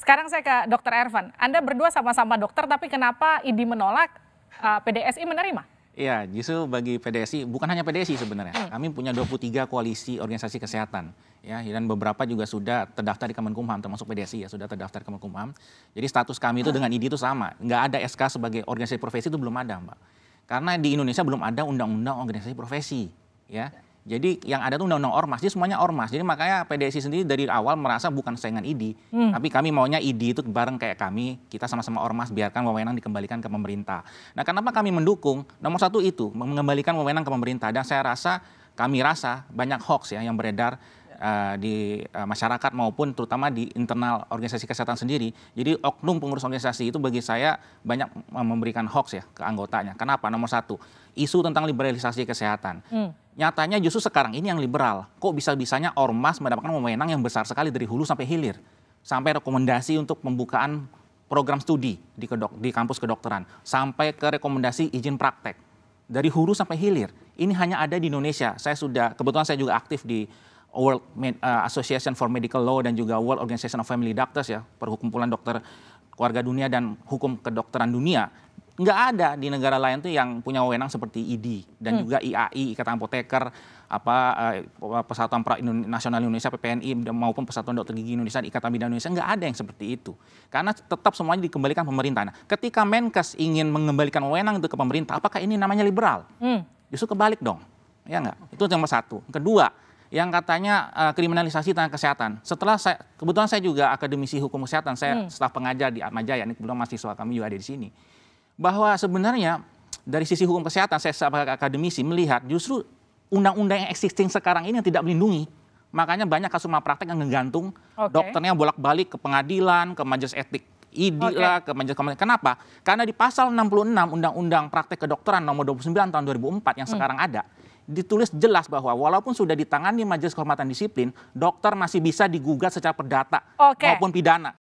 Sekarang saya ke Dr. Ervan. Anda berdua sama-sama dokter, tapi kenapa IDI menolak, uh, eh, PDSI menerima? Iya, justru bagi PDSI, bukan hanya PDSI sebenarnya. Hmm. Kami punya 23 koalisi organisasi kesehatan. ya Dan beberapa juga sudah terdaftar di Kemenkumham, termasuk PDSI ya, sudah terdaftar di Kemenkumham. Jadi status kami itu hmm. dengan IDI itu sama. Nggak ada SK sebagai organisasi profesi itu belum ada, Mbak. Karena di Indonesia belum ada undang-undang organisasi profesi. ya. ya. Jadi yang ada tuh undang-undang ormas, jadi semuanya ormas. Jadi makanya PDSI sendiri dari awal merasa bukan saingan ID, hmm. tapi kami maunya ID itu bareng kayak kami, kita sama-sama ormas, biarkan wewenang dikembalikan ke pemerintah. Nah kenapa kami mendukung? Nomor satu itu, mengembalikan wewenang ke pemerintah. Dan saya rasa, kami rasa banyak hoax ya yang beredar uh, di uh, masyarakat maupun terutama di internal organisasi kesehatan sendiri. Jadi oknum pengurus organisasi itu bagi saya banyak memberikan hoax ya ke anggotanya. Kenapa? Nomor satu, isu tentang liberalisasi kesehatan. Hmm. Nyatanya justru sekarang ini yang liberal. Kok bisa-bisanya ormas mendapatkan wewenang yang besar sekali dari hulu sampai hilir. Sampai rekomendasi untuk pembukaan program studi di, kedok, di kampus kedokteran. Sampai ke rekomendasi izin praktek. Dari hulu sampai hilir. Ini hanya ada di Indonesia. Saya sudah, kebetulan saya juga aktif di World eh, Association for Medical Law dan juga World Organization of Family Doctors ya, perhukumpulan dokter keluarga dunia dan hukum kedokteran dunia nggak ada di negara lain tuh yang punya wewenang seperti ID dan hmm. juga IAI Ikatan Apoteker apa eh, Persatuan pra Nasional Indonesia PPNI maupun Persatuan Dokter Gigi Indonesia Ikatan Bidan Indonesia nggak ada yang seperti itu karena tetap semuanya dikembalikan pemerintah. Nah, ketika Menkes ingin mengembalikan wewenang itu ke pemerintah, apakah ini namanya liberal? Hmm. Justru kebalik dong, ya nggak? Itu yang nomor satu. Kedua, yang katanya uh, kriminalisasi tentang kesehatan. Setelah saya kebetulan saya juga akademisi hukum kesehatan, saya hmm. staf pengajar di Atmajaya, ini kebetulan mahasiswa kami juga ada di sini bahwa sebenarnya dari sisi hukum kesehatan saya sebagai akademisi melihat justru undang-undang yang existing sekarang ini yang tidak melindungi. Makanya banyak kasus malpraktek yang menggantung okay. dokternya bolak-balik ke pengadilan, ke majelis etik ID okay. lah, ke majelis komunikasi. Kenapa? Karena di pasal 66 Undang-Undang Praktek Kedokteran nomor 29 tahun 2004 yang hmm. sekarang ada, ditulis jelas bahwa walaupun sudah ditangani Majelis Kehormatan Disiplin, dokter masih bisa digugat secara perdata okay. maupun pidana.